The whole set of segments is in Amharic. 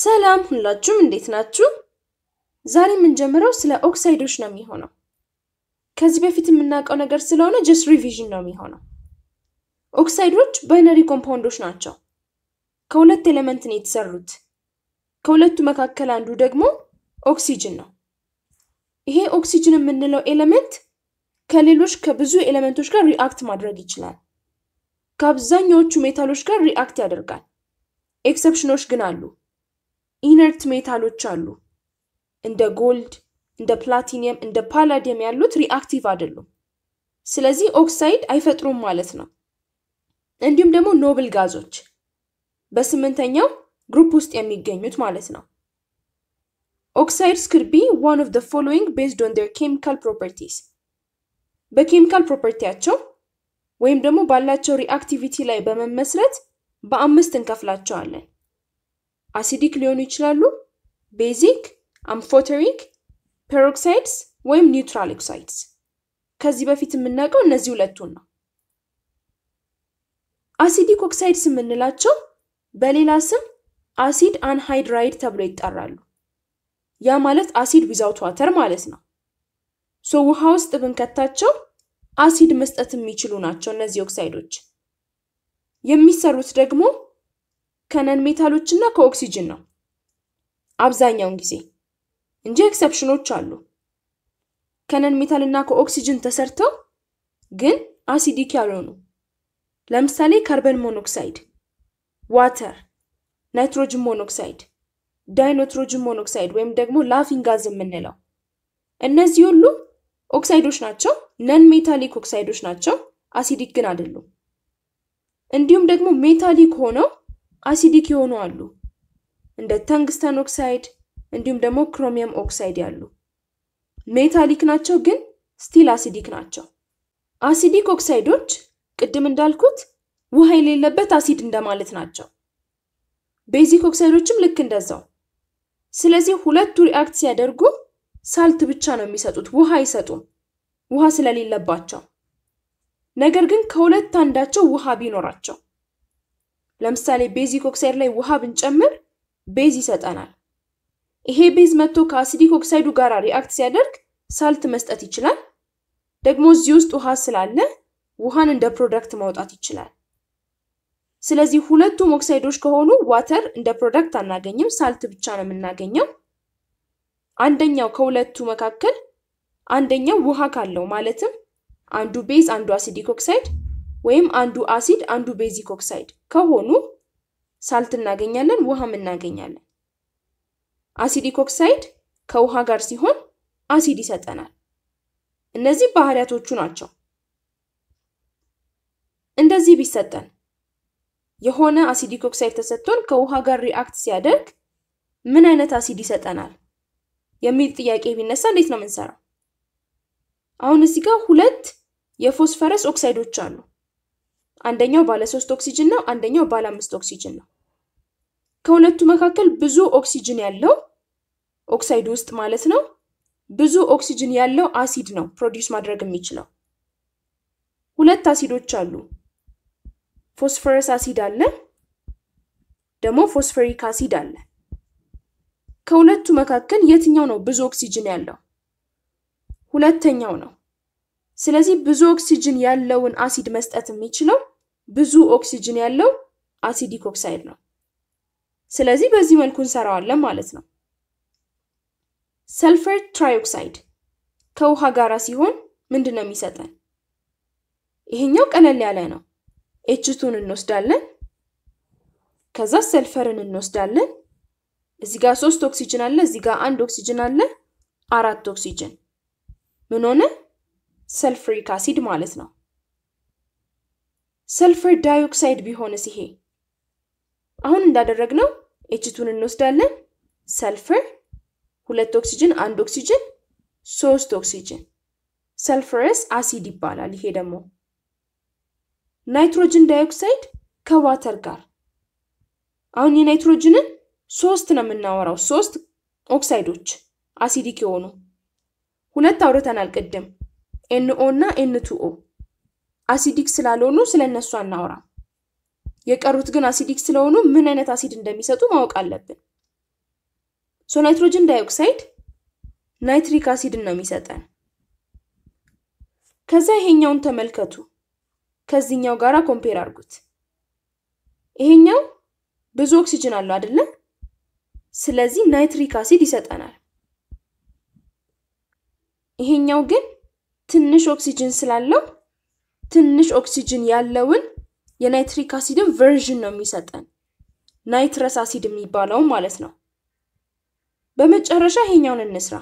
ሰላም ሁላችሁም እንዴት ናችሁ? ዛሬ የምንጀምረው ስለ ኦክሳይዶች ነው የሚሆነው። ከዚህ በፊት የምናውቀው ነገር ስለሆነ ጀስት ሪቪዥን ነው የሚሆነው። ኦክሳይዶች ባይነሪ ኮምፓውንዶች ናቸው፣ ከሁለት ኤሌመንት ነው የተሰሩት። ከሁለቱ መካከል አንዱ ደግሞ ኦክሲጅን ነው። ይሄ ኦክሲጅን የምንለው ኤሌመንት ከሌሎች ከብዙ ኤሌመንቶች ጋር ሪአክት ማድረግ ይችላል። ከአብዛኛዎቹ ሜታሎች ጋር ሪአክት ያደርጋል። ኤክሰፕሽኖች ግን አሉ። ኢነርት ሜታሎች አሉ። እንደ ጎልድ፣ እንደ ፕላቲኒየም፣ እንደ ፓላዲየም ያሉት ሪአክቲቭ አይደሉም። ስለዚህ ኦክሳይድ አይፈጥሩም ማለት ነው። እንዲሁም ደግሞ ኖብል ጋዞች በስምንተኛው ግሩፕ ውስጥ የሚገኙት ማለት ነው። ኦክሳይድስ ክድ ቢ ዋን ኦፍ ዘ ፎሎዊንግ ቤዝድ ኦን ኬሚካል ፕሮፐርቲስ በኬሚካል ፕሮፐርቲያቸው ወይም ደግሞ ባላቸው ሪአክቲቪቲ ላይ በመመስረት በአምስት እንከፍላቸዋለን። አሲዲክ ሊሆኑ ይችላሉ። ቤዚክ፣ አምፎተሪክ፣ ፔሮክሳይድስ ወይም ኒውትራል ኦክሳይድስ። ከዚህ በፊት የምናውቀው እነዚህ ሁለቱን ነው። አሲዲክ ኦክሳይድስ የምንላቸው በሌላ ስም አሲድ አንሃይድራይድ ተብሎ ይጠራሉ። ያ ማለት አሲድ ዊዛውት ዋተር ማለት ነው። ሶ ውሃ ውስጥ ብንከታቸው አሲድ መስጠት የሚችሉ ናቸው እነዚህ ኦክሳይዶች። የሚሰሩት ደግሞ ከነን ሜታሎች እና ከኦክሲጅን ነው አብዛኛውን ጊዜ እንጂ ኤክሰፕሽኖች አሉ። ከነን ሜታል እና ከኦክሲጅን ተሰርተው ግን አሲዲክ ያልሆኑ ለምሳሌ ካርበን ሞኖክሳይድ፣ ዋተር፣ ናይትሮጅን ሞኖክሳይድ፣ ዳይኖትሮጅን ሞኖክሳይድ ወይም ደግሞ ላፊንግ ጋዝ የምንለው እነዚህ ሁሉ ኦክሳይዶች ናቸው። ነን ሜታሊክ ኦክሳይዶች ናቸው። አሲዲክ ግን አይደሉም። እንዲሁም ደግሞ ሜታሊክ ሆነው አሲዲክ የሆኑ አሉ፣ እንደ ተንግስተን ኦክሳይድ እንዲሁም ደግሞ ክሮሚየም ኦክሳይድ ያሉ። ሜታሊክ ናቸው ግን ስቲል አሲዲክ ናቸው። አሲዲክ ኦክሳይዶች ቅድም እንዳልኩት ውሃ የሌለበት አሲድ እንደማለት ናቸው። ቤዚክ ኦክሳይዶችም ልክ እንደዛው። ስለዚህ ሁለቱ ሪአክት ሲያደርጉ ሳልት ብቻ ነው የሚሰጡት፣ ውሃ አይሰጡም፣ ውሃ ስለሌለባቸው። ነገር ግን ከሁለት አንዳቸው ውሃ ቢኖራቸው ለምሳሌ ቤዚክ ኦክሳይድ ላይ ውሃ ብንጨምር ቤዝ ይሰጠናል። ይሄ ቤዝ መጥቶ ከአሲዲክ ኦክሳይዱ ጋር ሪአክት ሲያደርግ ሳልት መስጠት ይችላል። ደግሞ እዚህ ውስጥ ውሃ ስላለ ውሃን እንደ ፕሮዳክት ማውጣት ይችላል። ስለዚህ ሁለቱም ኦክሳይዶች ከሆኑ ዋተር እንደ ፕሮዳክት አናገኝም፣ ሳልት ብቻ ነው የምናገኘው። አንደኛው ከሁለቱ መካከል አንደኛው ውሃ ካለው ማለትም አንዱ ቤዝ አንዱ አሲዲክ ኦክሳይድ ወይም አንዱ አሲድ አንዱ ቤዚክ ኦክሳይድ ከሆኑ ሳልት እናገኛለን፣ ውሃም እናገኛለን። አሲዲክ ኦክሳይድ ከውሃ ጋር ሲሆን አሲድ ይሰጠናል። እነዚህ ባህሪያቶቹ ናቸው። እንደዚህ ቢሰጠን የሆነ አሲዲክ ኦክሳይድ ተሰጥቶን ከውሃ ጋር ሪአክት ሲያደርግ ምን አይነት አሲድ ይሰጠናል የሚል ጥያቄ ቢነሳ እንዴት ነው የምንሰራው? አሁን እዚህ ጋር ሁለት የፎስፈረስ ኦክሳይዶች አሉ። አንደኛው ባለ ሶስት ኦክሲጅን ነው፣ አንደኛው ባለ አምስት ኦክሲጅን ነው። ከሁለቱ መካከል ብዙ ኦክሲጅን ያለው ኦክሳይድ ውስጥ ማለት ነው ብዙ ኦክሲጅን ያለው አሲድ ነው ፕሮዲውስ ማድረግ የሚችለው። ሁለት አሲዶች አሉ። ፎስፈረስ አሲድ አለ፣ ደግሞ ፎስፈሪክ አሲድ አለ። ከሁለቱ መካከል የትኛው ነው ብዙ ኦክሲጅን ያለው? ሁለተኛው ነው። ስለዚህ ብዙ ኦክሲጅን ያለውን አሲድ መስጠት የሚችለው ብዙ ኦክሲጅን ያለው አሲዲክ ኦክሳይድ ነው። ስለዚህ በዚህ መልኩ እንሰራዋለን ማለት ነው። ሰልፈር ትራይኦክሳይድ ከውሃ ጋር ሲሆን ምንድን ነው የሚሰጠን? ይሄኛው ቀለል ያለ ነው። ኤችቱን እንወስዳለን፣ ከዛ ሰልፈርን እንወስዳለን። እዚ ጋር ሶስት ኦክሲጅን አለ፣ እዚ ጋር አንድ ኦክሲጅን አለ፣ አራት ኦክሲጅን ምን ሆነ? ሰልፍሪክ አሲድ ማለት ነው። ሰልፈር ዳይኦክሳይድ ቢሆንስ ይሄ አሁን እንዳደረግነው ኤችቱን እንወስዳለን ሰልፈር ሁለት ኦክሲጅን አንድ ኦክሲጅን ሶስት ኦክሲጅን ሰልፈረስ አሲድ ይባላል ይሄ ደግሞ ናይትሮጅን ዳይኦክሳይድ ከዋተር ጋር አሁን የናይትሮጅንን ሶስት ነው የምናወራው ሶስት ኦክሳይዶች አሲዲክ የሆኑ ሁለት አውርተናል ቅድም ኤንኦ እና ኤንቱኦ አሲዲክ ስላልሆኑ ስለ እነሱ አናወራ። የቀሩት ግን አሲዲክ ስለሆኑ ምን አይነት አሲድ እንደሚሰጡ ማወቅ አለብን። ሶ ናይትሮጅን ዳይኦክሳይድ ናይትሪክ አሲድን ነው የሚሰጠን። ከዛ ይሄኛውን ተመልከቱ። ከዚህኛው ጋር ኮምፔር አድርጉት። ይሄኛው ብዙ ኦክሲጅን አለው አይደለም? ስለዚህ ናይትሪክ አሲድ ይሰጠናል። ይሄኛው ግን ትንሽ ኦክሲጅን ስላለው ትንሽ ኦክሲጅን ያለውን የናይትሪክ አሲድን ቨርዥን ነው የሚሰጠን ናይትረስ አሲድ የሚባለውን ማለት ነው። በመጨረሻ ይሄኛውን እንስራ።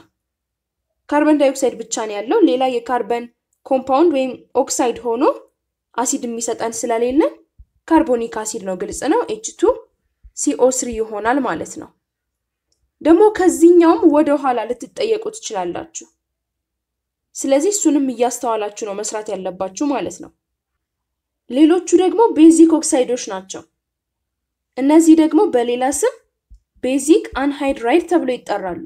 ካርበን ዳይኦክሳይድ ብቻ ነው ያለው። ሌላ የካርበን ኮምፓውንድ ወይም ኦክሳይድ ሆኖ አሲድ የሚሰጠን ስለሌለን ካርቦኒክ አሲድ ነው፣ ግልጽ ነው። ኤች ቱ ሲኦ ስሪ ይሆናል ማለት ነው። ደግሞ ከዚህኛውም ወደ ኋላ ልትጠየቁ ትችላላችሁ። ስለዚህ እሱንም እያስተዋላችሁ ነው መስራት ያለባችሁ ማለት ነው። ሌሎቹ ደግሞ ቤዚክ ኦክሳይዶች ናቸው። እነዚህ ደግሞ በሌላ ስም ቤዚክ አንሃይድራይድ ተብሎ ይጠራሉ።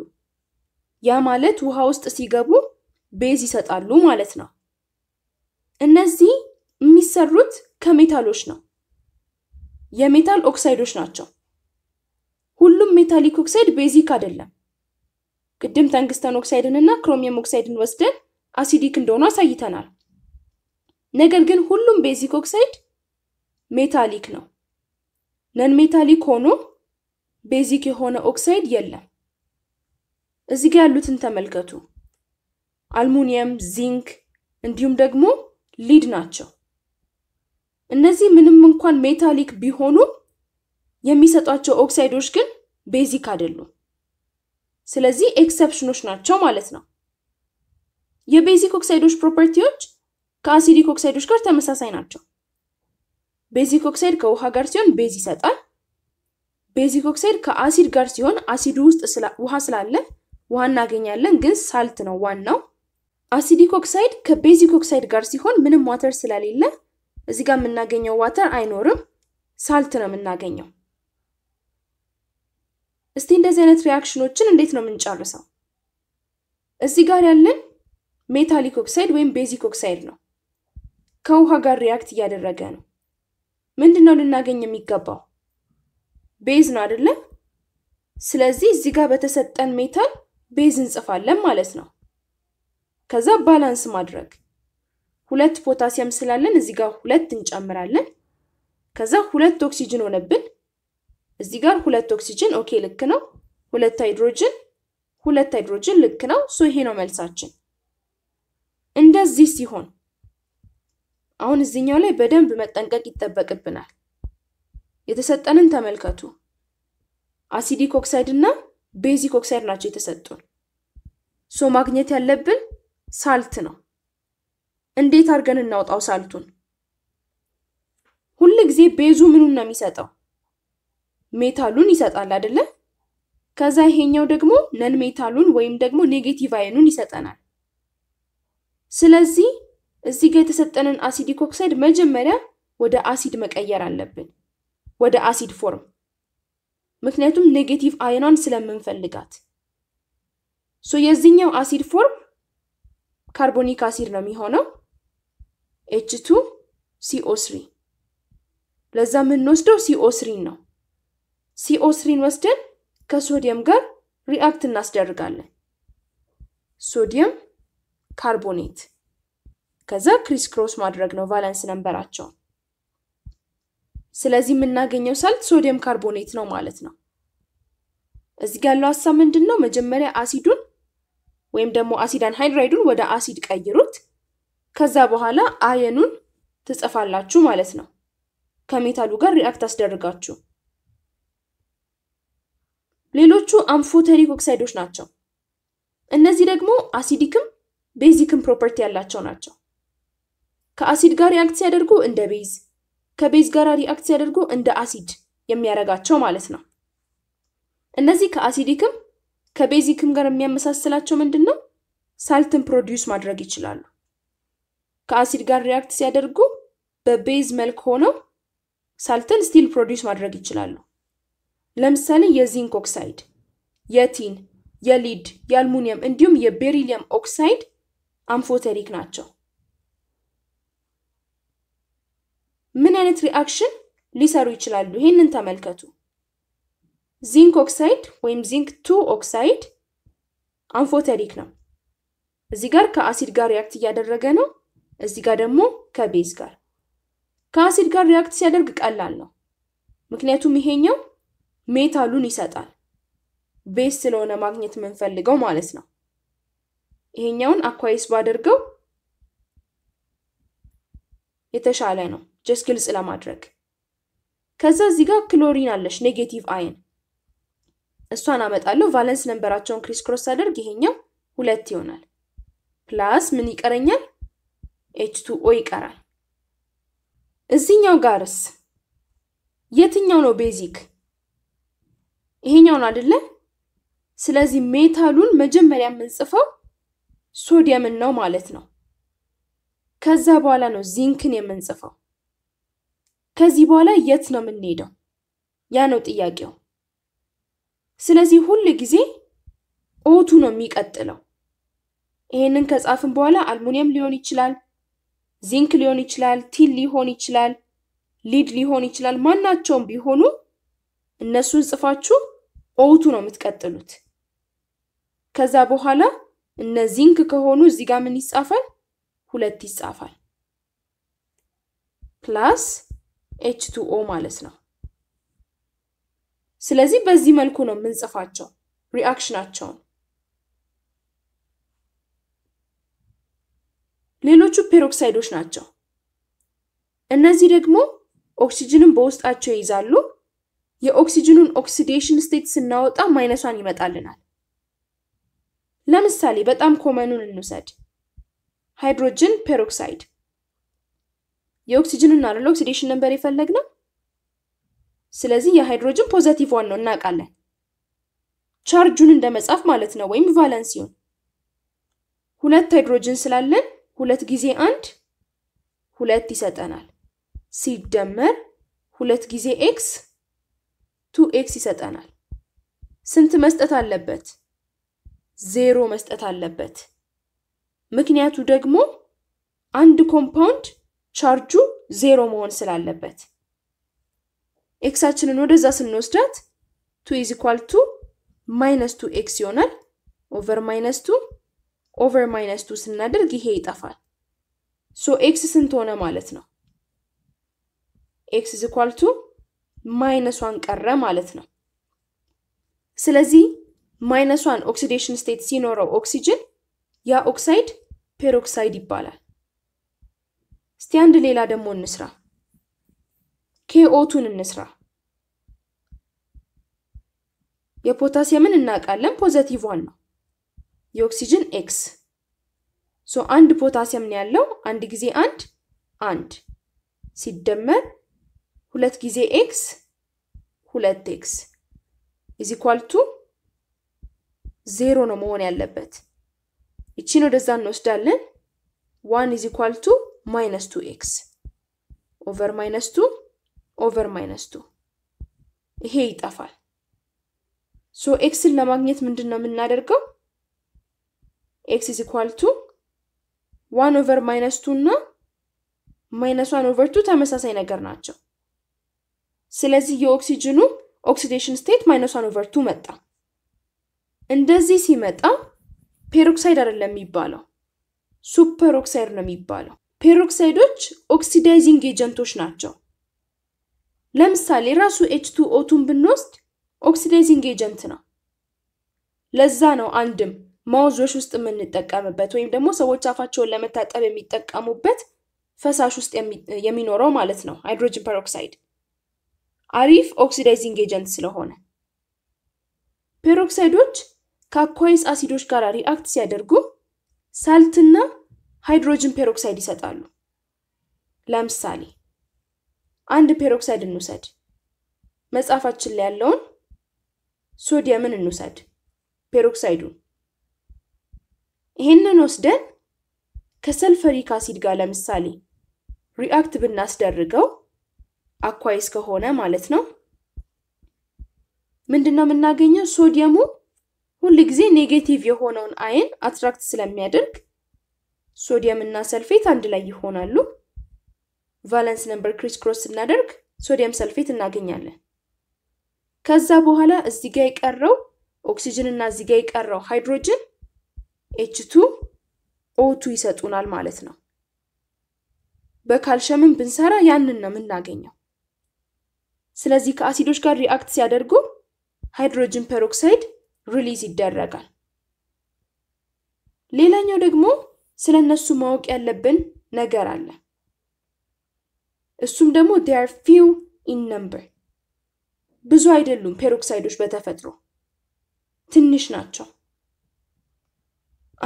ያ ማለት ውሃ ውስጥ ሲገቡ ቤዝ ይሰጣሉ ማለት ነው። እነዚህ የሚሰሩት ከሜታሎች ነው። የሜታል ኦክሳይዶች ናቸው። ሁሉም ሜታሊክ ኦክሳይድ ቤዚክ አይደለም። ቅድም ተንግስተን ኦክሳይድንና ክሮሚየም ኦክሳይድን ወስደን አሲዲክ እንደሆኑ አሳይተናል። ነገር ግን ሁሉም ቤዚክ ኦክሳይድ ሜታሊክ ነው። ነን ሜታሊክ ሆኖ ቤዚክ የሆነ ኦክሳይድ የለም። እዚህ ጋ ያሉትን ተመልከቱ። አልሙኒየም፣ ዚንክ እንዲሁም ደግሞ ሊድ ናቸው። እነዚህ ምንም እንኳን ሜታሊክ ቢሆኑም የሚሰጧቸው ኦክሳይዶች ግን ቤዚክ አይደሉም። ስለዚህ ኤክሰፕሽኖች ናቸው ማለት ነው። የቤዚክ ኦክሳይዶች ፕሮፐርቲዎች ከአሲዲክ ኦክሳይዶች ጋር ተመሳሳይ ናቸው። ቤዚክ ኦክሳይድ ከውሃ ጋር ሲሆን ቤዝ ይሰጣል። ቤዚክ ኦክሳይድ ከአሲድ ጋር ሲሆን አሲዱ ውስጥ ውሃ ስላለ ውሃ እናገኛለን፣ ግን ሳልት ነው ዋናው። አሲዲክ ኦክሳይድ ከቤዚክ ኦክሳይድ ጋር ሲሆን ምንም ዋተር ስለሌለ እዚህ ጋር የምናገኘው ዋተር አይኖርም፣ ሳልት ነው የምናገኘው። እስቲ እንደዚህ አይነት ሪያክሽኖችን እንዴት ነው የምንጨርሰው? እዚህ ጋር ያለን ሜታሊክ ኦክሳይድ ወይም ቤዚክ ኦክሳይድ ነው። ከውሃ ጋር ሪያክት እያደረገ ነው። ምንድን ነው ልናገኝ የሚገባው? ቤዝ ነው አይደለም? ስለዚህ እዚህ ጋር በተሰጠን ሜታል ቤዝ እንጽፋለን ማለት ነው። ከዛ ባላንስ ማድረግ ሁለት ፖታሲየም ስላለን እዚህ ጋር ሁለት እንጨምራለን። ከዛ ሁለት ኦክሲጅን ሆነብን። እዚህ ጋር ሁለት ኦክሲጅን ኦኬ፣ ልክ ነው። ሁለት ሃይድሮጅን፣ ሁለት ሃይድሮጅን ልክ ነው። ሶ ይሄ ነው መልሳችን። እንደዚህ ሲሆን አሁን እዚህኛው ላይ በደንብ መጠንቀቅ ይጠበቅብናል። የተሰጠንን ተመልከቱ። አሲዲክ ኦክሳይድ እና ቤዚክ ኦክሳይድ ናቸው የተሰጡን። ሶ ማግኘት ያለብን ሳልት ነው። እንዴት አድርገን እናውጣው ሳልቱን? ሁል ጊዜ ቤዙ ምኑን ነው የሚሰጠው? ሜታሉን ይሰጣል አይደለ? ከዛ ይሄኛው ደግሞ ነን ሜታሉን ወይም ደግሞ ኔጌቲቭ አይኑን ይሰጠናል። ስለዚህ እዚህ ጋር የተሰጠንን አሲዲክ ኢኮክሳይድ መጀመሪያ ወደ አሲድ መቀየር አለብን፣ ወደ አሲድ ፎርም። ምክንያቱም ኔጌቲቭ አይኗን ስለምንፈልጋት። ሶ የዚህኛው አሲድ ፎርም ካርቦኒክ አሲድ ነው የሚሆነው ኤች ቱ ሲኦ ስሪ። ለዛ የምንወስደው ሲኦ ስሪን ነው። ሲኦ ስሪን ወስደን ከሶዲየም ጋር ሪአክት እናስደርጋለን ሶዲየም ካርቦኔት ከዛ ክሪስ ክሮስ ማድረግ ነው ቫለንስ ነንበራቸው። ስለዚህ የምናገኘው ሳልት ሶዲየም ካርቦኔት ነው ማለት ነው። እዚህ ጋ ያለው ሀሳብ ምንድን ነው? መጀመሪያ አሲዱን ወይም ደግሞ አሲዳን ሃይድራይዱን ወደ አሲድ ቀይሩት። ከዛ በኋላ አየኑን ትጽፋላችሁ ማለት ነው። ከሜታሉ ጋር ሪአክት አስደርጋችሁ። ሌሎቹ አምፎተሪክ ኦክሳይዶች ናቸው። እነዚህ ደግሞ አሲዲክም ቤዚክን ፕሮፐርቲ ያላቸው ናቸው። ከአሲድ ጋር ሪአክት ሲያደርጉ እንደ ቤዝ፣ ከቤዝ ጋር ሪአክት ሲያደርጉ እንደ አሲድ የሚያረጋቸው ማለት ነው። እነዚህ ከአሲዲክም ከቤዚክም ጋር የሚያመሳስላቸው ምንድን ነው? ሳልትን ፕሮዲውስ ማድረግ ይችላሉ። ከአሲድ ጋር ሪአክት ሲያደርጉ በቤዝ መልክ ሆነው ሳልትን ስቲል ፕሮዲውስ ማድረግ ይችላሉ። ለምሳሌ የዚንክ ኦክሳይድ፣ የቲን፣ የሊድ፣ የአልሙኒየም እንዲሁም የቤሪሊየም ኦክሳይድ አምፎቴሪክ ናቸው። ምን አይነት ሪአክሽን ሊሰሩ ይችላሉ? ይህንን ተመልከቱ። ዚንክ ኦክሳይድ ወይም ዚንክ ቱ ኦክሳይድ አምፎቴሪክ ነው። እዚህ ጋር ከአሲድ ጋር ሪያክት እያደረገ ነው። እዚህ ጋር ደግሞ ከቤዝ ጋር ከአሲድ ጋር ሪያክት ሲያደርግ ቀላል ነው። ምክንያቱም ይሄኛው ሜታሉን ይሰጣል። ቤዝ ስለሆነ ማግኘት የምንፈልገው ማለት ነው። ይሄኛውን አኳይስ ባደርገው የተሻለ ነው። ጀስ ግልጽ ለማድረግ ከዛ እዚህ ጋር ክሎሪን አለች ኔጌቲቭ አይን እሷን አመጣለሁ። ቫለንስ ነንበራቸውን ክሪስ ክሮስ አደርግ ይሄኛው ሁለት ይሆናል። ፕላስ ምን ይቀረኛል? ኤች ቱ ኦ ይቀራል። እዚህኛው ጋርስ የትኛው ነው ቤዚክ? ይሄኛውን አይደለ? ስለዚህ ሜታሉን መጀመሪያ የምንጽፈው ሶዲየምን ነው ማለት ነው። ከዛ በኋላ ነው ዚንክን የምንጽፈው። ከዚህ በኋላ የት ነው የምንሄደው? ያ ነው ጥያቄው። ስለዚህ ሁል ጊዜ ኦቱ ነው የሚቀጥለው። ይሄንን ከጻፍን በኋላ አልሙኒየም ሊሆን ይችላል፣ ዚንክ ሊሆን ይችላል፣ ቲል ሊሆን ይችላል፣ ሊድ ሊሆን ይችላል። ማናቸውም ቢሆኑ እነሱን ጽፋችሁ ኦቱ ነው የምትቀጥሉት። ከዛ በኋላ እነዚህንክ ከሆኑ እዚህ ጋር ምን ይጻፋል? ሁለት ይጻፋል። ፕላስ ኤች ቱ ኦ ማለት ነው። ስለዚህ በዚህ መልኩ ነው የምንጽፋቸው ሪአክሽናቸውን። ሌሎቹ ፔሮክሳይዶች ናቸው። እነዚህ ደግሞ ኦክሲጅንን በውስጣቸው ይይዛሉ። የኦክሲጅኑን ኦክሲዴሽን ስቴት ስናወጣ ማይነሷን ይመጣልናል። ለምሳሌ በጣም ኮመኑን እንውሰድ። ሃይድሮጅን ፔሮክሳይድ የኦክሲጅንን አይደለ ኦክሲዴሽን ነበር የፈለግነው። ስለዚህ የሃይድሮጅን ፖዘቲቭ ዋን ነው እናውቃለን። ቻርጁን እንደ መጻፍ ማለት ነው፣ ወይም ቫለንሲውን። ሁለት ሃይድሮጅን ስላለን ሁለት ጊዜ አንድ ሁለት ይሰጠናል። ሲደመር ሁለት ጊዜ ኤክስ ቱ ኤክስ ይሰጠናል። ስንት መስጠት አለበት? ዜሮ መስጠት አለበት። ምክንያቱ ደግሞ አንድ ኮምፓውንድ ቻርጁ ዜሮ መሆን ስላለበት ኤክሳችንን ወደዛ ስንወስዳት ቱ ኢዝ ኢኳል ቱ ማይነስ ቱ ኤክስ ይሆናል። ኦቨር ማይነስ ቱ ኦቨር ማይነስ ቱ ስናደርግ ይሄ ይጠፋል። ሶ ኤክስ ስንት ሆነ ማለት ነው? ኤክስ ኢዝ ኢኳል ቱ ማይነሷን ቀረ ማለት ነው። ስለዚህ ማይነስ ዋን ኦክሲዴሽን ስቴት ሲኖረው ኦክሲጅን ያ ኦክሳይድ ፔሮክሳይድ ይባላል። እስቲ አንድ ሌላ ደግሞ እንስራ። ኬኦቱን እንስራ። የፖታሲየምን እናውቃለን፣ ፖዘቲቭ ዋን ነው። የኦክሲጅን ኤክስ ሶ አንድ ፖታሲየም ነው ያለው። አንድ ጊዜ አንድ አንድ ሲደመር ሁለት ጊዜ ኤክስ ሁለት ኤክስ ኢዝ ኢኳል ቱ ዜሮ ነው መሆን ያለበት። ይቺን ወደዛ እንወስዳለን። ዋን ኢዝ ኢኳል ቱ ማይነስ ቱ ኤክስ ኦቨር ማይነስ ቱ ኦቨር ማይነስ ቱ ይሄ ይጠፋል። ሶ ኤክስን ለማግኘት ምንድን ነው የምናደርገው? ኤክስ ኢዝ ኢኳል ቱ ዋን ኦቨር ማይነስ ቱ እና ማይነስ ዋን ኦቨር ቱ ተመሳሳይ ነገር ናቸው። ስለዚህ የኦክሲጅኑ ኦክሲዴሽን ስቴት ማይነስ ዋን ኦቨር ቱ መጣ። እንደዚህ ሲመጣ ፔሮክሳይድ አይደለም የሚባለው፣ ሱፐር ኦክሳይድ ነው የሚባለው። ፔሮክሳይዶች ኦክሲዳይዚንግ ኤጀንቶች ናቸው። ለምሳሌ ራሱ ኤች ቱ ኦቱን ብንወስድ ኦክሲዳይዚንግ ኤጀንት ነው። ለዛ ነው አንድም ማውዞች ውስጥ የምንጠቀምበት ወይም ደግሞ ሰዎች አፋቸውን ለመታጠብ የሚጠቀሙበት ፈሳሽ ውስጥ የሚኖረው ማለት ነው። ሃይድሮጅን ፐሮክሳይድ አሪፍ ኦክሲዳይዚንግ ኤጀንት ስለሆነ ፔሮክሳይዶች ከአኳይስ አሲዶች ጋር ሪአክት ሲያደርጉ ሳልትና ሃይድሮጅን ፔሮክሳይድ ይሰጣሉ። ለምሳሌ አንድ ፔሮክሳይድ እንውሰድ። መጽሐፋችን ላይ ያለውን ሶዲየምን እንውሰድ፣ ፔሮክሳይዱን። ይህንን ወስደን ከሰልፈሪክ አሲድ ጋር ለምሳሌ ሪአክት ብናስደርገው አኳይስ ከሆነ ማለት ነው ምንድን ነው የምናገኘው ሶዲየሙ ሁል ጊዜ ኔጌቲቭ የሆነውን አይን አትራክት ስለሚያደርግ ሶዲየም እና ሰልፌት አንድ ላይ ይሆናሉ። ቫለንስ ነምበር ክሪስ ክሮስ ስናደርግ ሶዲየም ሰልፌት እናገኛለን። ከዛ በኋላ እዚህ ጋ የቀረው ኦክሲጅን እና እዚህ ጋር የቀረው ሃይድሮጅን ኤችቱ ቱ ኦቱ ይሰጡናል ማለት ነው። በካልሸምን ብንሰራ ያንን ነው የምናገኘው። ስለዚህ ከአሲዶች ጋር ሪአክት ሲያደርጉ ሃይድሮጅን ፐሮክሳይድ ሪሊዝ ይደረጋል። ሌላኛው ደግሞ ስለ እነሱ ማወቅ ያለብን ነገር አለ። እሱም ደግሞ ዴር ፊው ኢን ነምበር፣ ብዙ አይደሉም። ፔሮክሳይዶች በተፈጥሮ ትንሽ ናቸው።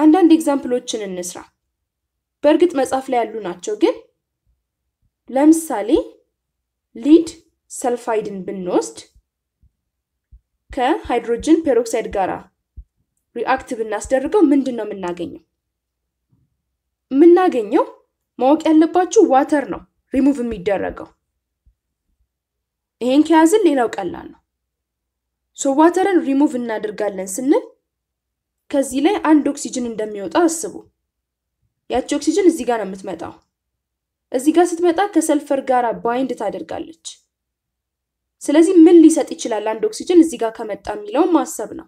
አንዳንድ ኤግዛምፕሎችን እንስራ። በእርግጥ መጽሐፍ ላይ ያሉ ናቸው፣ ግን ለምሳሌ ሊድ ሰልፋይድን ብንወስድ ከሃይድሮጅን ፔሮክሳይድ ጋር ሪአክት ብናስደርገው ምንድን ነው የምናገኘው? የምናገኘው ማወቅ ያለባችሁ ዋተር ነው ሪሙቭ የሚደረገው። ይሄን ከያዝን ሌላው ቀላል ነው። ሶ ዋተርን ሪሙቭ እናደርጋለን ስንል ከዚህ ላይ አንድ ኦክሲጅን እንደሚወጣ አስቡ። ያቺ ኦክሲጅን እዚህ ጋር ነው የምትመጣው። እዚህ ጋር ስትመጣ ከሰልፈር ጋር ባይንድ ታደርጋለች። ስለዚህ ምን ሊሰጥ ይችላል አንድ ኦክሲጅን እዚህ ጋር ከመጣ የሚለውን ማሰብ ነው።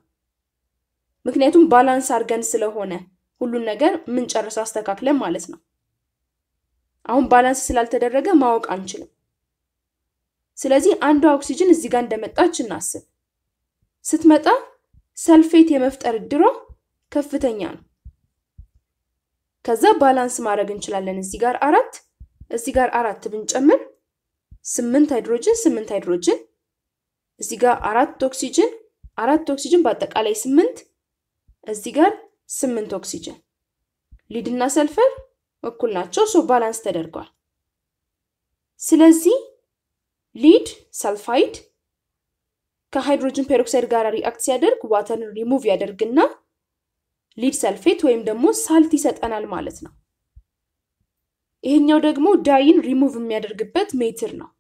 ምክንያቱም ባላንስ አድርገን ስለሆነ ሁሉን ነገር የምንጨርሰው አስተካክለን ማለት ነው። አሁን ባላንስ ስላልተደረገ ማወቅ አንችልም። ስለዚህ አንዷ ኦክሲጅን እዚህ ጋር እንደመጣች እናስብ። ስትመጣ ሰልፌት የመፍጠር ድሮ ከፍተኛ ነው። ከዛ ባላንስ ማድረግ እንችላለን። እዚህ ጋር አራት እዚህ ጋር አራት ብንጨምር ስምንት ሃይድሮጅን ስምንት ሃይድሮጅን እዚህ ጋር አራት ኦክሲጅን አራት ኦክሲጅን በአጠቃላይ ስምንት እዚህ ጋር ስምንት ኦክሲጅን ሊድና ሰልፈር እኩል ናቸው። ሶ ባላንስ ተደርጓል። ስለዚህ ሊድ ሰልፋይድ ከሃይድሮጅን ፔሮክሳይድ ጋር ሪአክት ሲያደርግ ዋተርን ሪሙቭ ያደርግና ሊድ ሰልፌት ወይም ደግሞ ሳልት ይሰጠናል ማለት ነው። ይሄኛው ደግሞ ዳይን ሪሙቭ የሚያደርግበት ሜትር ነው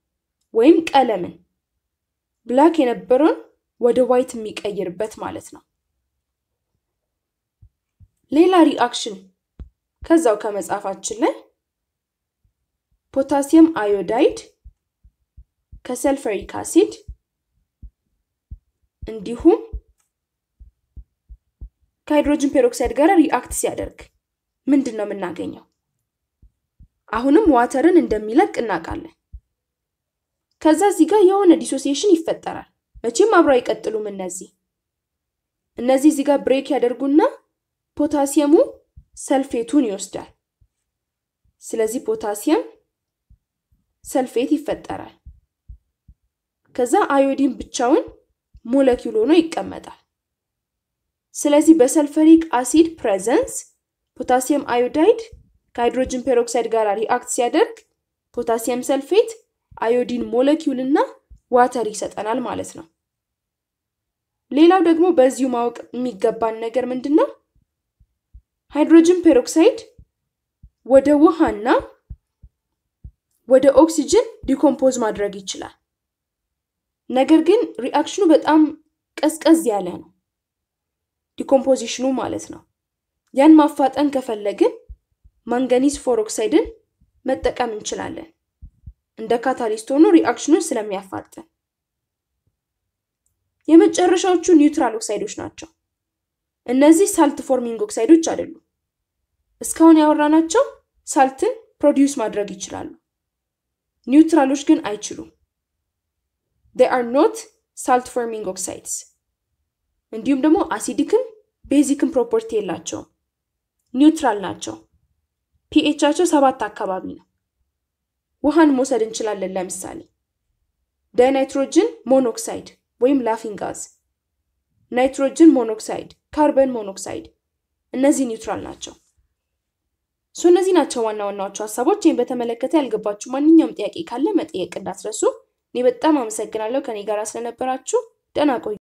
ወይም ቀለምን ብላክ የነበረውን ወደ ዋይት የሚቀይርበት ማለት ነው። ሌላ ሪአክሽን ከዛው ከመጽሐፋችን ላይ ፖታሲየም አዮዳይድ ከሰልፈሪክ አሲድ እንዲሁም ከሃይድሮጅን ፔሮክሳይድ ጋር ሪአክት ሲያደርግ ምንድን ነው የምናገኘው? አሁንም ዋተርን እንደሚለቅ እናውቃለን። ከዛ እዚህ ጋር የሆነ ዲሶሲሽን ይፈጠራል። መቼም አብረው አይቀጥሉም። እነዚህ እነዚህ እዚህ ጋር ብሬክ ያደርጉና ፖታሲየሙ ሰልፌቱን ይወስዳል። ስለዚህ ፖታሲየም ሰልፌት ይፈጠራል። ከዛ አዮዲን ብቻውን ሞለኪውል ሆኖ ይቀመጣል። ስለዚህ በሰልፈሪክ አሲድ ፕሬዘንስ ፖታሲየም አዮዳይድ ከሃይድሮጅን ፔሮክሳይድ ጋር ሪአክት ሲያደርግ ፖታሲየም ሰልፌት አዮዲን ሞለኪውል እና ዋተር ይሰጠናል ማለት ነው። ሌላው ደግሞ በዚሁ ማወቅ የሚገባን ነገር ምንድን ነው? ሃይድሮጅን ፔሮክሳይድ ወደ ውሃና ወደ ኦክሲጅን ዲኮምፖዝ ማድረግ ይችላል። ነገር ግን ሪአክሽኑ በጣም ቀዝቀዝ ያለ ነው፣ ዲኮምፖዚሽኑ ማለት ነው። ያን ማፋጠን ከፈለግን ማንገኒዝ ፎሮክሳይድን መጠቀም እንችላለን እንደ ካታሊስት ሆኖ ሪአክሽኑን ስለሚያፋጥን። የመጨረሻዎቹ ኒውትራል ኦክሳይዶች ናቸው። እነዚህ ሳልት ፎርሚንግ ኦክሳይዶች አይደሉም። እስካሁን ያወራናቸው ሳልትን ፕሮዲውስ ማድረግ ይችላሉ። ኒውትራሎች ግን አይችሉም። ዴይ አር ኖት ሳልት ፎርሚንግ ኦክሳይድስ። እንዲሁም ደግሞ አሲዲክም ቤዚክም ፕሮፐርቲ የላቸውም። ኒውትራል ናቸው። ፒኤቻቸው ሰባት አካባቢ ነው። ውሃን መውሰድ እንችላለን። ለምሳሌ ዳይናይትሮጅን ሞኖክሳይድ ወይም ላፊንግ ጋዝ፣ ናይትሮጅን ሞኖክሳይድ፣ ካርበን ሞኖክሳይድ እነዚህ ኒውትራል ናቸው። ሶ እነዚህ ናቸው ዋና ዋናዎቹ ሀሳቦች። ይህም በተመለከተ ያልገባችሁ ማንኛውም ጥያቄ ካለ መጠየቅ እንዳትረሱ። እኔ በጣም አመሰግናለሁ ከኔ ጋር ስለነበራችሁ። ደህና ቆዩ።